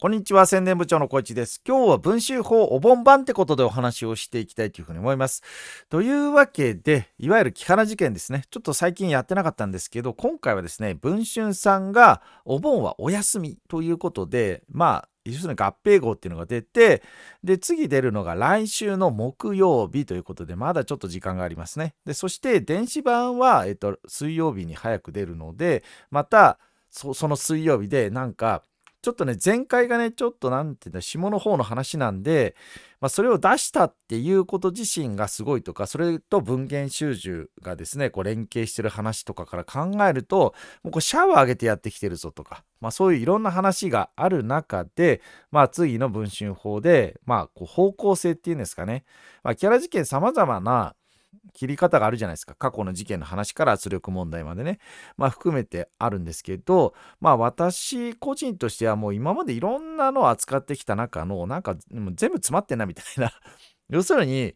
こんにちは、宣伝部長の小市です。今日は文集法お盆版ってことでお話をしていきたいというふうに思います。というわけで、いわゆる木原事件ですね。ちょっと最近やってなかったんですけど、今回はですね、文春さんがお盆はお休みということで、まあ、要するに合併号っていうのが出て、で、次出るのが来週の木曜日ということで、まだちょっと時間がありますね。で、そして電子版は、えっと、水曜日に早く出るので、また、その水曜日でなんかちょっとね、前回がね、ちょっとなんていうんだ、下の方の話なんで、まあ、それを出したっていうこと自身がすごいとか、それと文献収集がですね、こう連携してる話とかから考えると、もうこうシャワー上げてやってきてるぞとか、まあ、そういういろんな話がある中で、まあ、次の文春法で、まあ、こう方向性っていうんですかね、まあ、キャラ事件様々な切り方があるじゃないですか。過去の事件の話から圧力問題までね。まあ含めてあるんですけど、まあ私個人としてはもう今までいろんなのを扱ってきた中の、なんか全部詰まってんなみたいな。要するに、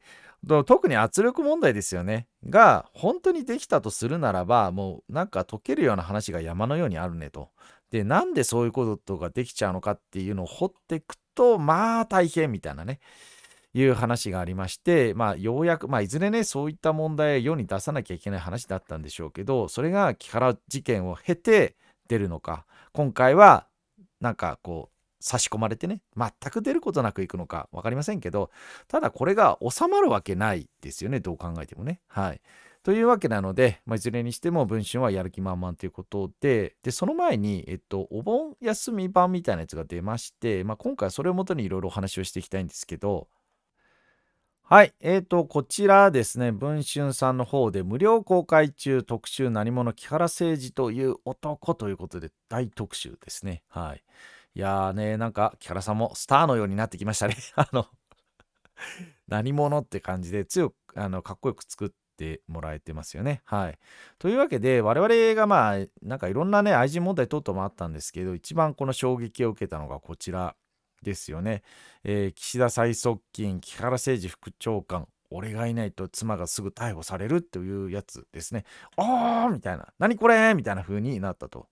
特に圧力問題ですよね。が、本当にできたとするならば、もうなんか解けるような話が山のようにあるねと。で、なんでそういうことができちゃうのかっていうのを掘っていくと、まあ大変みたいなね。いう話がありまして、まあ、ようやく、まあ、いずれねそういった問題を世に出さなきゃいけない話だったんでしょうけどそれが木原事件を経て出るのか今回はなんかこう差し込まれてね全く出ることなくいくのか分かりませんけどただこれが収まるわけないですよねどう考えてもね。はいというわけなので、まあ、いずれにしても文春はやる気満々ということで、で、その前に、えっと、お盆休み版みたいなやつが出まして、まあ、今回はそれをもとにいろいろお話をしていきたいんですけど、はい、えーと、こちらですね、文春さんの方で無料公開中特集何者木原誠二という男ということで大特集ですね。はい。いやーね、なんか木原さんもスターのようになってきましたね。あの、何者って感じで強く、あの、かっこよく作ってもらえてますよね。はい。というわけで、我々がまあ、なんかいろんなね、愛人問題等々もあったんですけど、一番この衝撃を受けたのがこちら。ですよね。えー、岸田最側近、木原誠二副長官、俺がいないと妻がすぐ逮捕されるというやつですね。あーみたいな。何これみたいな風になったと。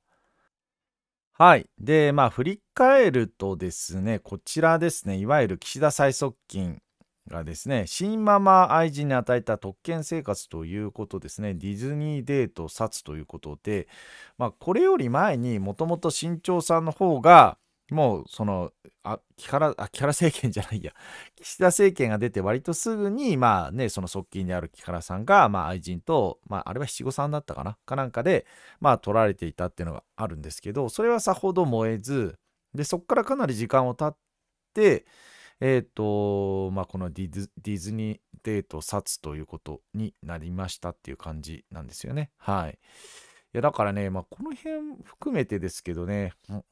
はい。で、まあ、振り返るとですね、こちらですね、いわゆる岸田最側近がですね、新ママ愛人に与えた特権生活ということですね、ディズニーデート殺ということで、まあ、これより前にもともと新潮さんの方が、もうそのあ木原あ木原政権じゃないや 岸田政権が出て割とすぐにまあねその側近である木原さんが、まあ、愛人と、まあ、あれは七五三だったかなかなんかで、まあ、取られていたっていうのがあるんですけどそれはさほど燃えずでそこからかなり時間を経ってえっ、ー、とまあこのディズディズニーデート殺ということになりましたっていう感じなんですよねはいいやだからねまあこの辺含めてですけどね、うん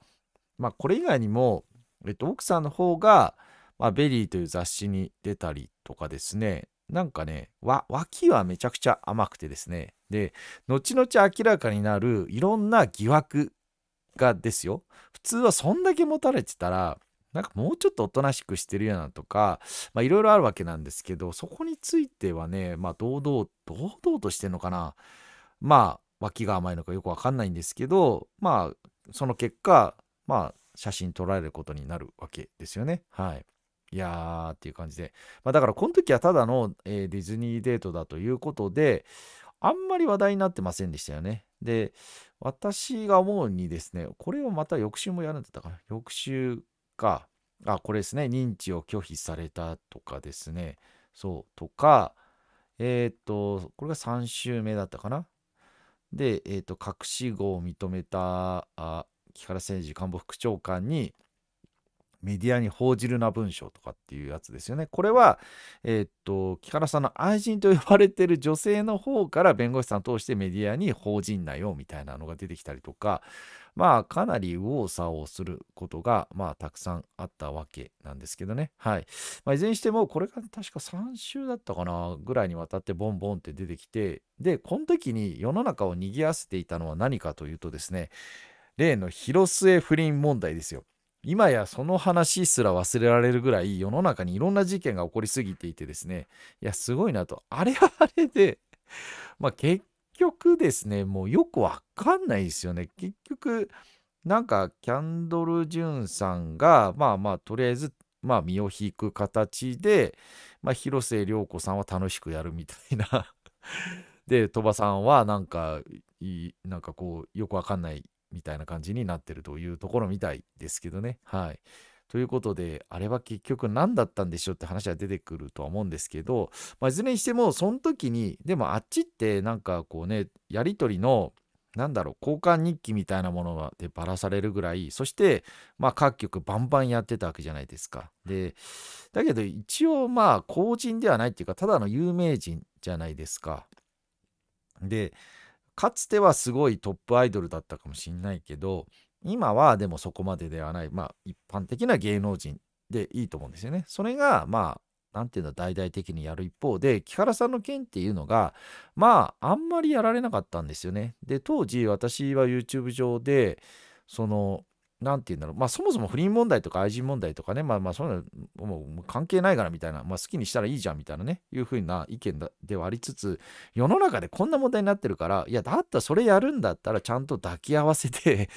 まあ、これ以外にも、えっと、奥さんの方が、まあ、ベリーという雑誌に出たりとかですね、なんかね、脇はめちゃくちゃ甘くてですね、で、後々明らかになるいろんな疑惑がですよ、普通はそんだけ持たれてたら、なんかもうちょっとおとなしくしてるようなとか、まあいろいろあるわけなんですけど、そこについてはね、まあ堂々、堂々としてんのかな。まあ、脇が甘いのかよくわかんないんですけど、まあ、その結果、まあ、写真撮られることになるわけですよね。はい。いやーっていう感じで。まあ、だから、この時はただの、えー、ディズニーデートだということで、あんまり話題になってませんでしたよね。で、私が思うにですね、これをまた翌週もやるんだったかな。翌週か、あ、これですね、認知を拒否されたとかですね、そう、とか、えっ、と、これが3週目だったかな。で、えっ、と、隠し子を認めた、あ木原誠二官房副長官にメディアに報じるな文章とかっていうやつですよね。これは、えー、っと、木原さんの愛人と呼ばれてる女性の方から弁護士さんを通してメディアに報じんなよみたいなのが出てきたりとか、まあ、かなり右往左往することが、まあ、たくさんあったわけなんですけどね。はい。まあ、いずれにしても、これが確か3週だったかな、ぐらいにわたってボンボンって出てきて、で、この時に世の中を賑わせていたのは何かというとですね、例の広末不倫問題ですよ。今やその話すら忘れられるぐらい世の中にいろんな事件が起こりすぎていてですね、いや、すごいなと。あれはあれで、まあ結局ですね、もうよくわかんないですよね。結局、なんかキャンドル・ジュンさんが、まあまあ、とりあえず、まあ身を引く形で、まあ広末涼子さんは楽しくやるみたいなで、鳥羽さんはなんか、なんかこう、よくわかんないみたいな感じになってるというところみたいですけどね。はい。ということで、あれは結局何だったんでしょうって話は出てくるとは思うんですけど、まあ、いずれにしても、その時に、でもあっちってなんかこうね、やり取りの、なんだろう、交換日記みたいなものでばらされるぐらい、そして、まあ各局バンバンやってたわけじゃないですか。で、だけど一応まあ、公人ではないっていうか、ただの有名人じゃないですか。で、かつてはすごいトップアイドルだったかもしんないけど今はでもそこまでではないまあ一般的な芸能人でいいと思うんですよね。それがまあ何て言うの大々的にやる一方で木原さんの件っていうのがまああんまりやられなかったんですよね。で当時私は YouTube 上でその何て言うんだろう、まあ、そもそも不倫問題とか愛人問題とかね、まあ、まあそういうのもう関係ないからみたいな、まあ、好きにしたらいいじゃんみたいなねいうふうな意見ではありつつ世の中でこんな問題になってるからいやだったらそれやるんだったらちゃんと抱き合わせて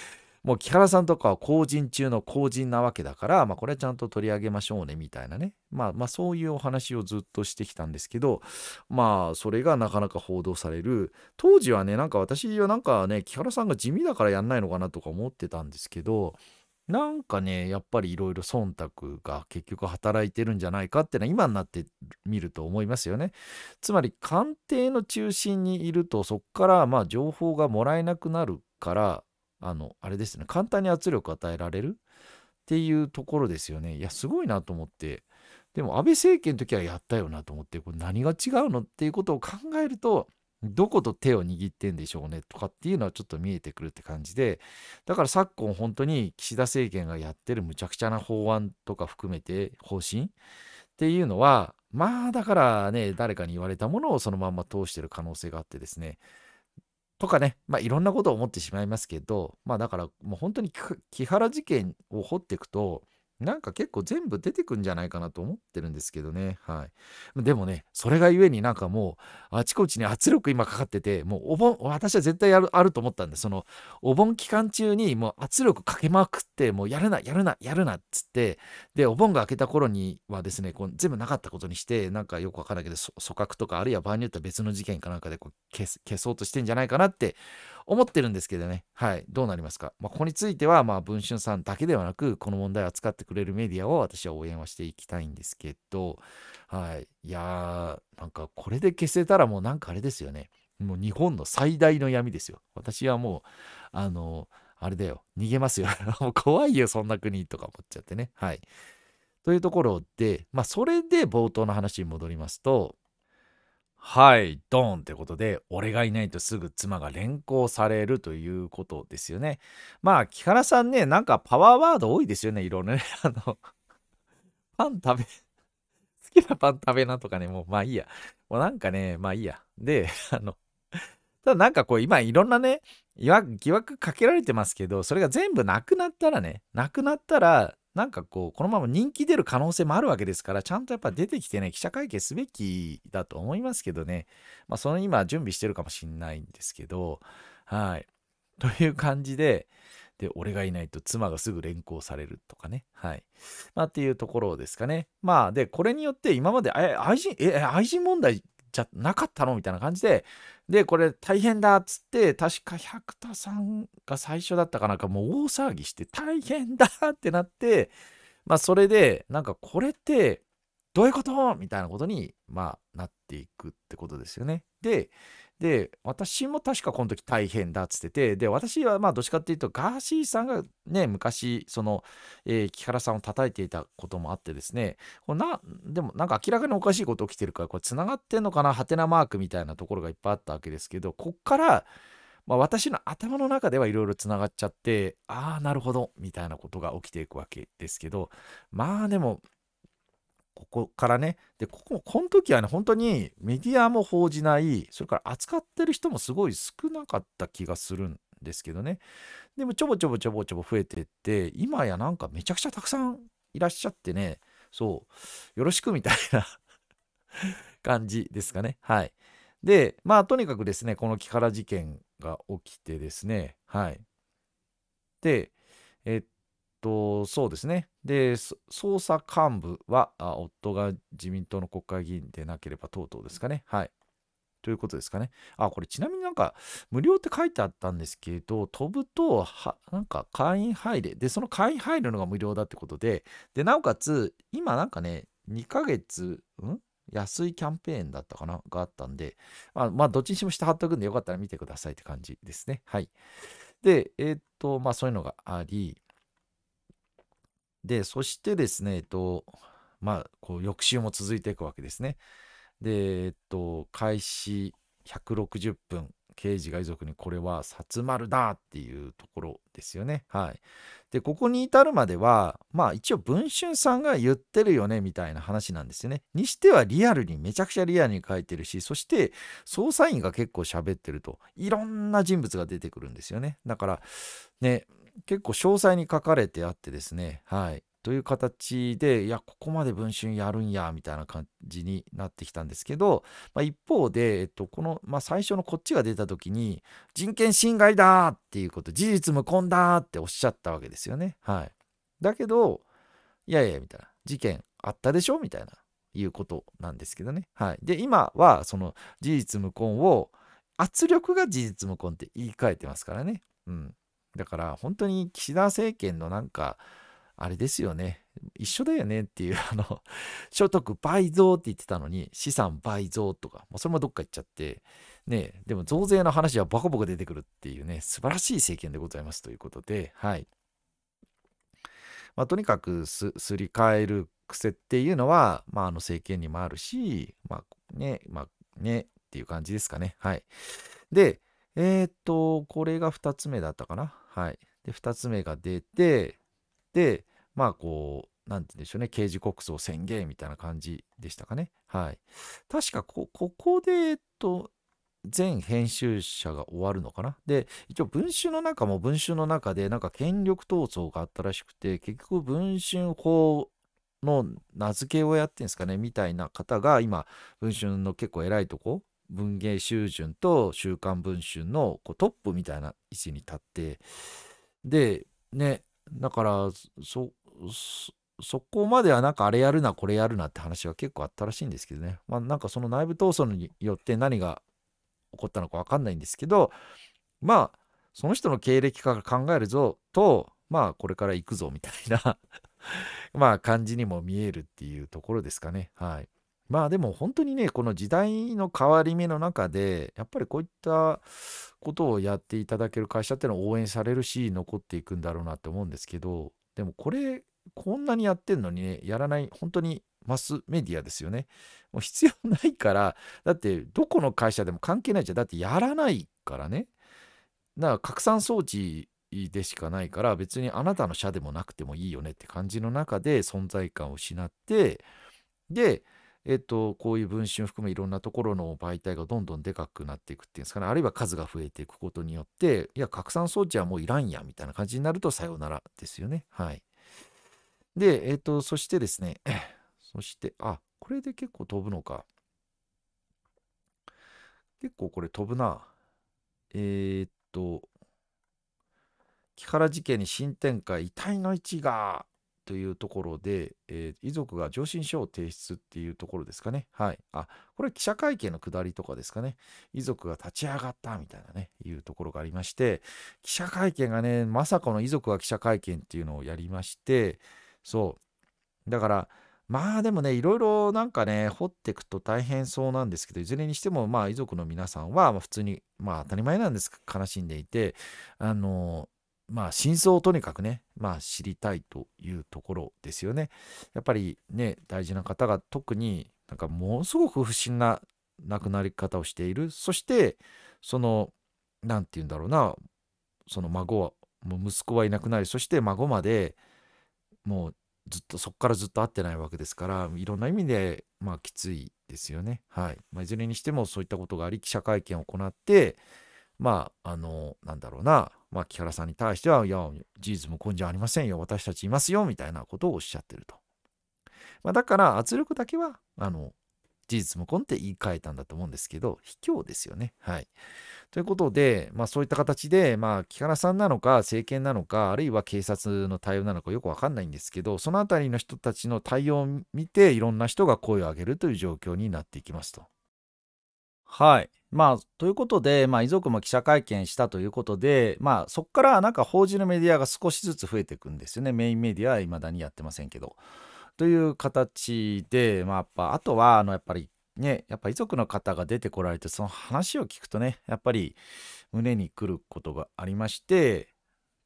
もう木原さんとかは公人中の公人なわけだから、まあ、これはちゃんと取り上げましょうねみたいなね、まあ、まあそういうお話をずっとしてきたんですけどまあそれがなかなか報道される当時はねなんか私はなんかね木原さんが地味だからやんないのかなとか思ってたんですけどなんかねやっぱりいろいろ忖度が結局働いてるんじゃないかってのは今になってみると思いますよね。つまり官邸の中心にいるとそこからまあ情報がもらえなくなるからあの、あれですね、簡単に圧力を与えられるっていうところですよね。いや、すごいなと思って、でも安倍政権の時はやったよなと思って、これ何が違うのっていうことを考えると、どこと手を握ってんでしょうねとかっていうのはちょっと見えてくるって感じで、だから昨今本当に岸田政権がやってるむちゃくちゃな法案とか含めて方針っていうのは、まあだからね、誰かに言われたものをそのまんま通してる可能性があってですね、とかね、まあ、いろんなことを思ってしまいますけど、まあ、だからもう本当に木原事件を掘っていくと、なんか結構全部出てくんじゃないかなと思ってるんですけどね。はい。でもね、それがゆえになんかもう、あちこちに圧力今かかってて、もうお盆、私は絶対やる、あると思ったんで、その、お盆期間中にもう圧力かけまくって、もうやるな、やるな、やるなっつって、で、お盆が明けた頃にはですね、こう全部なかったことにして、なんかよくわからないけど、組閣とか、あるいは場合によっては別の事件かなんかでこう消そうとしてんじゃないかなって思ってるんですけどね、はい、どうなりますか。まあ、ここについては、まあ、文春さんだけではなく、この問題を扱ってくれるメディアを私は応援はしていきたいんですけど、はい、いやー、なんかこれで消せたらもうなんかあれですよね。もう日本の最大の闇ですよ。私はもう、あのあれだよ、逃げますよ。もう怖いよ、そんな国とか思っちゃってね。はい。というところで、まあ、それで冒頭の話に戻りますと、はい、ドーンってことで、俺がいないとすぐ妻が連行されるということですよね。まあ、木原さんね、なんかパワーワード多いですよね、いろいろね。あの、パン食べ、好きなパン食べなとかね、もうまあいいや。もうなんかね、まあいいや。で、あの、ただなんかこう今いろんなね、疑惑かけられてますけど、それが全部なくなったらね、なくなったら、なんかこう、このまま人気出る可能性もあるわけですから、ちゃんとやっぱ出てきてね、記者会見すべきだと思いますけどね。まあ、その今、準備してるかもしんないんですけど、はい。という感じで、で、俺がいないと妻がすぐ連行されるとかね。はい。まあ、っていうところですかね。まあ、で、これによって今まで、え、愛人、え、愛人問題じゃなかったのみたいな感じで、で、これ大変だっつって、確か百田さんが最初だったかなんかもう大騒ぎして大変だってなって、まあそれで、なんかこれってどういうことみたいなことに、まあなっていくってことですよね。で、で、私も確かこの時大変だっつってて、で、私はまあどっちかっていうと、ガーシーさんがね、昔、その、えー、木原さんを叩いていたこともあってですね、こな、でもなんか明らかにおかしいこと起きてるから、これ繋がってんのかな、ハテナマークみたいなところがいっぱいあったわけですけど、こっから、まあ、私の頭の中ではいろいろつながっちゃって、ああ、なるほど、みたいなことが起きていくわけですけど、まあでも、ここからね、で、ここ、この時はね、本当にメディアも報じない、それから扱ってる人もすごい少なかった気がするんですけどね。でも、ちょぼちょぼちょぼちょぼ増えてって、今やなんかめちゃくちゃたくさんいらっしゃってね、そう、よろしくみたいな 感じですかね。はい。で、まあ、とにかくですね、この木原事件が起きてですね、はい。で、えっと、そうですね。で、捜査幹部は、夫が自民党の国会議員でなければとうとうですかね。はい。ということですかね。あ、これちなみになんか、無料って書いてあったんですけど、飛ぶと、は、なんか会員入れ。で、その会員入るのが無料だってことで、で、なおかつ、今なんかね、2ヶ月、ん安いキャンペーンだったかながあったんで、まあ、まあ、どっちにしても下貼っとくんで、よかったら見てくださいって感じですね。はい。で、えー、っと、まあ、そういうのがあり、で、そしてですね、えっと、まあ、こう、翌週も続いていくわけですね。で、えっと、開始160分、刑事が遺族にこれは殺丸だっていうところですよね。はい。で、ここに至るまでは、まあ一応文春さんが言ってるよねみたいな話なんですよね。にしてはリアルに、めちゃくちゃリアルに書いてるし、そして捜査員が結構喋ってると、いろんな人物が出てくるんですよね。だから、ね、結構詳細に書かれてあってですね、はい。という形で、いや、ここまで文春やるんや、みたいな感じになってきたんですけど、まあ、一方で、えっと、この、まあ、最初のこっちが出た時に、人権侵害だっていうこと、事実無根だっておっしゃったわけですよね。はい。だけど、いやいや、みたいな。事件あったでしょみたいな、いうことなんですけどね。はい。で、今は、その、事実無根を、圧力が事実無根って言い換えてますからね。うん。だから本当に岸田政権のなんか、あれですよね。一緒だよねっていう、あの、所得倍増って言ってたのに、資産倍増とか、もうそれもどっか行っちゃって、ね、でも増税の話はバコバコ出てくるっていうね、素晴らしい政権でございますということで、はい。まあ、とにかくすり替える癖っていうのは、まあ、あの政権にもあるし、まあね、まあね、っていう感じですかね。はい。で、えー、っと、これが2つ目だったかな。はい。で、2つ目が出て、で、まあ、こう、何て言うんでしょうね、刑事告訴宣言みたいな感じでしたかね。はい。確かこ、ここで、えっと、全編集者が終わるのかなで、一応文春の中も文春の中で、なんか権力闘争があったらしくて、結局文春法の名付けをやってんですかねみたいな方が今、文春の結構偉いとこ文芸集順と週刊文春のこうトップみたいな位置に立ってでねだからそこまではなんかあれやるなこれやるなって話は結構あったらしいんですけどねまあなんかその内部闘争によって何が起こったのか分かんないんですけどまあその人の経歴から考えるぞとまあこれから行くぞみたいな まあ感じにも見えるっていうところですかねはい。まあでも本当にね、この時代の変わり目の中で、やっぱりこういったことをやっていただける会社っていうのは応援されるし、残っていくんだろうなって思うんですけど、でもこれ、こんなにやってんのにね、やらない、本当にマスメディアですよね。もう必要ないから、だってどこの会社でも関係ないじゃん。だってやらないからね。だから拡散装置でしかないから別にあなたの社でもなくてもいいよねって感じの中で存在感を失ってでえっと、こういう文春含めいろんなところの媒体がどんどんでかくなっていくっていうんですかね、あるいは数が増えていくことによって、いや、拡散装置はもういらんや、みたいな感じになるとさようならですよね。はい。で、えっと、そしてですね、そして、あ、これで結構飛ぶのか。結構これ飛ぶな。えー、っと、木原事件に新展開、遺体の位置がというところで、えー、遺族が上申書を提出っていうところですかね。はい。あ、これ記者会見の下りとかですかね。遺族が立ち上がったみたいなね、いうところがありまして、記者会見がね、まさかの遺族が記者会見っていうのをやりまして、そう。だから、まあでもね、いろいろなんかね、掘っていくと大変そうなんですけど、いずれにしても、まあ遺族の皆さんは、普通に、まあ当たり前なんですど、悲しんでいて、あのまあ、真相をとにかくね、まあ、知りたいというところですよね。やっぱりね、大事な方が特になんかものすごく不審な亡くなり方をしている。そして、その、何て言うんだろうな、その孫は、もう息子はいなくなり、そして孫までもうずっとそこからずっと会ってないわけですからいろんな意味でまあきついですよね。はいまあ、いずれにしてもそういったことがあり記者会見を行ってまああのなんだろうな木原さんに対しては、いや、事実無根じゃありませんよ。私たちいますよ。みたいなことをおっしゃってると。まあ、だから圧力だけは、あの、事実無根って言い換えたんだと思うんですけど、卑怯ですよね。はい。ということで、まあそういった形で、まあ木原さんなのか政権なのか、あるいは警察の対応なのかよくわかんないんですけど、そのあたりの人たちの対応を見て、いろんな人が声を上げるという状況になっていきますと。はい。まあ、ということで、まあ、遺族も記者会見したということで、まあ、そこからなんか報じるメディアが少しずつ増えていくんですよね。メインメディアは未だにやってませんけど。という形で、まあ、やっぱあとはあのやっぱりねやっぱ遺族の方が出てこられてその話を聞くとねやっぱり胸にくることがありまして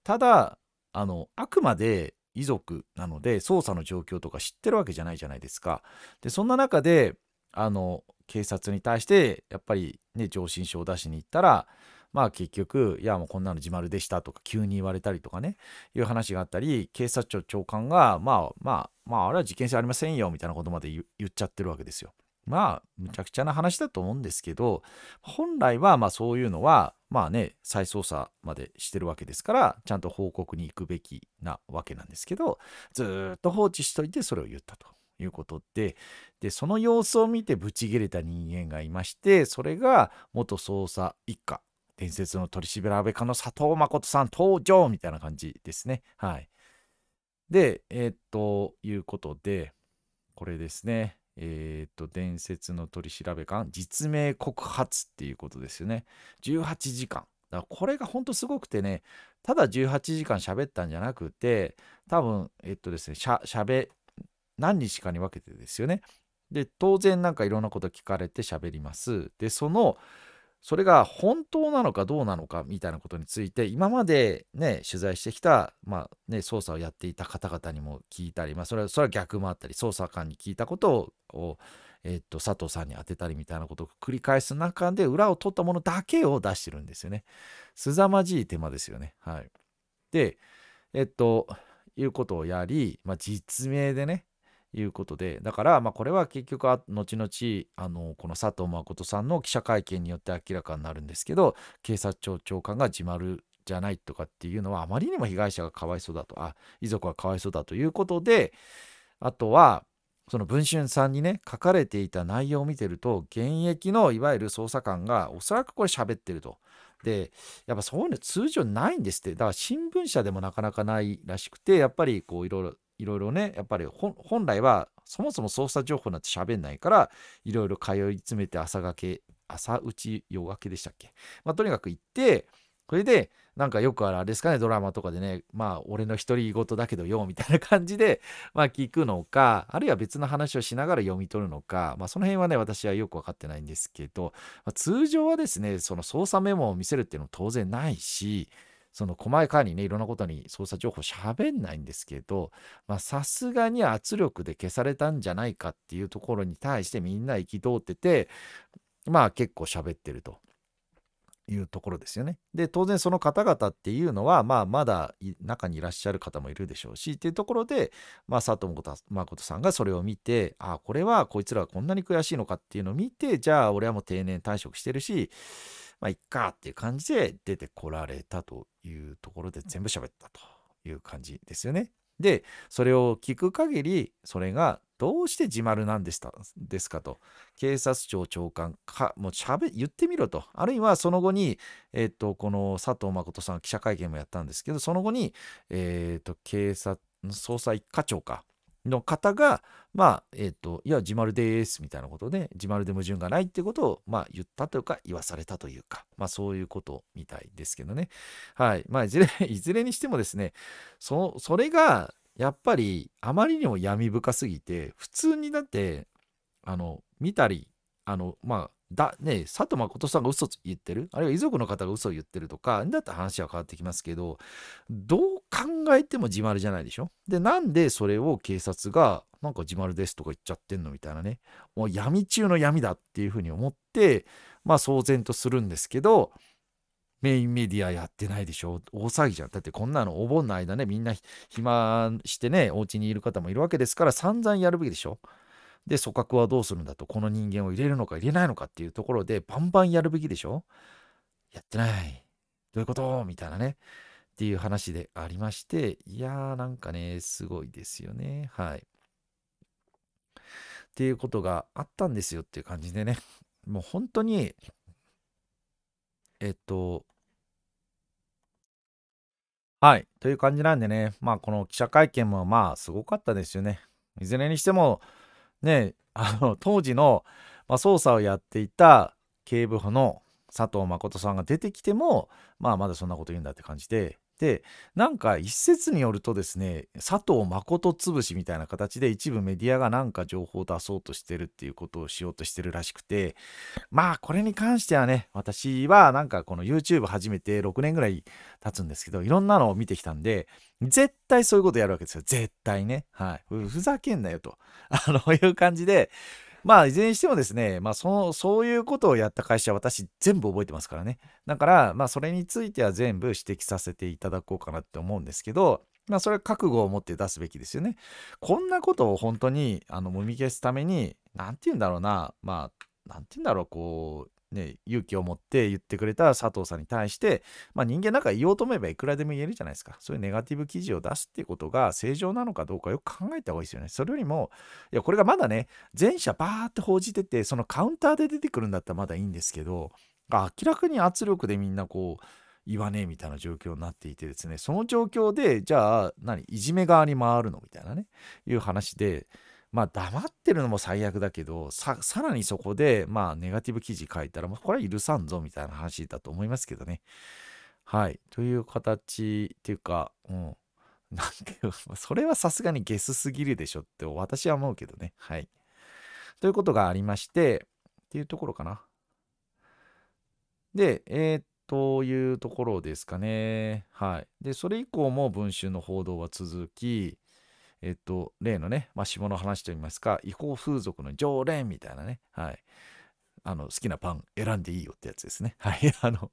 ただあのあくまで遺族なので捜査の状況とか知ってるわけじゃないじゃないですか。でそんな中であの警察に対してやっぱりね上申書を出しに行ったらまあ結局いやもうこんなの自丸でしたとか急に言われたりとかねいう話があったり警察庁長官がまあまあまああれは事件性ありませんよみたいなことまで言っちゃってるわけですよ。まあむちゃくちゃな話だと思うんですけど本来はまあそういうのはまあね再捜査までしてるわけですからちゃんと報告に行くべきなわけなんですけどずっと放置しといてそれを言ったと。いうことででその様子を見てブチ切れた人間がいましてそれが元捜査一課伝説の取調べ課の佐藤誠さん登場みたいな感じですね。はい。で、えー、っと、いうことで、これですね。えー、っと、伝説の取調べ官、実名告発っていうことですよね。18時間。だからこれが本当すごくてね、ただ18時間喋ったんじゃなくて、多分、えっとですね、しゃ、しゃべ、何日かに分けてですよね。で当然なんかいろんなこと聞かれて喋ります。でそのそれが本当なのかどうなのかみたいなことについて今までね取材してきた、まあね、捜査をやっていた方々にも聞いたり、まあ、それはそれは逆もあったり捜査官に聞いたことをえー、っと佐藤さんに当てたりみたいなことを繰り返す中で裏を取ったものだけを出してるんですよね。すざまじい手間ですよね。はい、でえっということをやり、まあ、実名でねいうことでだからまあこれは結局は後々あのこの佐藤誠さんの記者会見によって明らかになるんですけど警察庁長官が自丸じゃないとかっていうのはあまりにも被害者がかわいそうだとあ遺族がかわいそうだということであとはその文春さんにね書かれていた内容を見てると現役のいわゆる捜査官がおそらくこれ喋ってると。でやっぱそういうの通常ないんですってだから新聞社でもなかなかないらしくてやっぱりこういろいろいろいろね、やっぱり本来はそもそも操作情報なんて喋んないから、いろいろ通い詰めて朝がけ、朝打ち夜がけでしたっけ。まあ、とにかく行って、それで、なんかよくあれですかね、ドラマとかでね、まあ、俺の独り言だけどよ、みたいな感じで、まあ、聞くのか、あるいは別の話をしながら読み取るのか、まあ、その辺はね、私はよくわかってないんですけど、まあ、通常はですね、その操作メモを見せるっていうのも当然ないし、その細かにね、いろんなことに捜査情報しゃべんないんですけど、まさすがに圧力で消されたんじゃないかっていうところに対してみんな憤ってて、まあ結構喋ってると。いうところですよね。で、当然その方々っていうのは、まあ、まだ中にいらっしゃる方もいるでしょうし、っていうところで、まあ、佐藤誠さんがそれを見て、ああ、これはこいつらはこんなに悔しいのかっていうのを見て、じゃあ、俺はもう定年退職してるし、まあ、いっかっていう感じで出てこられたというところで全部喋ったという感じですよね。で、それを聞く限り、それがどうして自丸なんでしたですかと、警察庁長官か、もうしゃべ言ってみろと、あるいはその後に、えっ、ー、と、この佐藤誠さん記者会見もやったんですけど、その後に、えっ、ー、と、警察、捜査一課長か、の方が、まあ、えっ、ー、と、いや、自丸です、みたいなことで、自丸で矛盾がないってことを、まあ、言ったというか、言わされたというか、まあ、そういうことみたいですけどね。はい。まあ、いずれ、いずれにしてもですね、そ、それが、やっぱり、あまりにも闇深すぎて、普通にだって、あの、見たり、あの、まあ、だ、ね、佐藤誠さんが嘘言ってる、あるいは遺族の方が嘘を言ってるとか、だったら話は変わってきますけど、どう考えても自丸じゃないでしょで、なんでそれを警察が、なんか自丸ですとか言っちゃってんのみたいなね、もう闇中の闇だっていうふうに思って、まあ騒然とするんですけど、メインメディアやってないでしょ大騒ぎじゃん。だってこんなのお盆の間ね、みんな暇してね、お家にいる方もいるわけですから、散々やるべきでしょで、組閣はどうするんだと、この人間を入れるのか入れないのかっていうところで、バンバンやるべきでしょやってない。どういうことみたいなね。っていう話でありまして、いやーなんかね、すごいですよね。はい。っていうことがあったんですよっていう感じでね。もう本当に、えっと、はい。という感じなんでね、まあこの記者会見もまあすごかったですよね。いずれにしても、ね、あの 当時の、まあ、捜査をやっていた警部補の佐藤誠さんが出てきても、まあ、まだそんなこと言うんだって感じででなんか一説によるとですね佐藤誠潰しみたいな形で一部メディアがなんか情報を出そうとしてるっていうことをしようとしてるらしくてまあこれに関してはね私はなんかこの YouTube 始めて6年ぐらい経つんですけどいろんなのを見てきたんで絶対そういうことやるわけですよ絶対ねはいふざけんなよと あのいう感じでまあいずれにしてもですね、まあ、そのそういうことをやった会社は私全部覚えてますからねだから、まあ、それについては全部指摘させていただこうかなって思うんですけどまあそれは覚悟を持って出すべきですよね。こんなことを本当にあのもみ消すために何て言うんだろうなまあ何て言うんだろうこうね、勇気を持って言ってくれた佐藤さんに対して、まあ、人間なんか言おうと思えばいくらでも言えるじゃないですか。そういうネガティブ記事を出すっていうことが正常なのかどうかよく考えた方がいいですよね。それよりも、いや、これがまだね、全社バーって報じてて、そのカウンターで出てくるんだったらまだいいんですけど、明らかに圧力でみんなこう、言わねえみたいな状況になっていてですね、その状況で、じゃあ、何、いじめ側に回るのみたいなね、いう話で、まあ黙ってるのも最悪だけどさらにそこでまあネガティブ記事書いたら、もうこれは許さんぞみたいな話だと思いますけどね。はい。という形っていうか、うん。なんていう、それはさすがにゲスすぎるでしょって私は思うけどね。はい。ということがありまして、っていうところかな。で、えー、というところですかね。はい。で、それ以降も文春の報道は続き、えっと、例のね、まあ、下の話といいますか、違法風俗の常連みたいなね、はい。あの、好きなパン選んでいいよってやつですね。はい、あの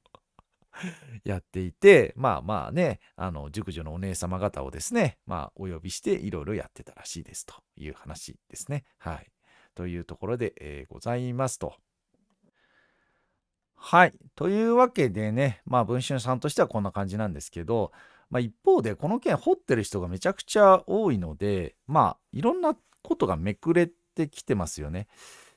やっていて、まあまあね、あの、熟女のお姉様方をですね、まあ、お呼びしていろいろやってたらしいですという話ですね。はい。というところで、えー、ございますと。はい。というわけでね、まあ、文春さんとしてはこんな感じなんですけど、まあ、一方でこの件掘ってる人がめちゃくちゃ多いのでまあいろんなことがめくれてきてますよね。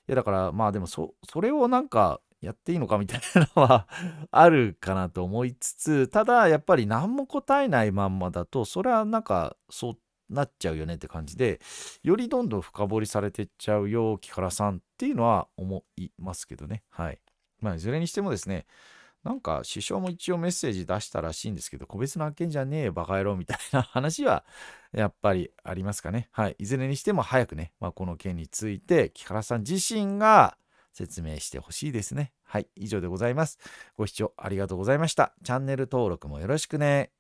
いやだからまあでもそれをなんかやっていいのかみたいなのは あるかなと思いつつただやっぱり何も答えないまんまだとそれはなんかそうなっちゃうよねって感じでよりどんどん深掘りされてっちゃうよ木原さんっていうのは思いますけどねはいまあいずれにしてもですねなんか首相も一応メッセージ出したらしいんですけど、個別の案件じゃねえよ、バカ野郎みたいな話はやっぱりありますかね。はい。いずれにしても早くね、まあ、この件について、木原さん自身が説明してほしいですね。はい。以上でございます。ご視聴ありがとうございました。チャンネル登録もよろしくね。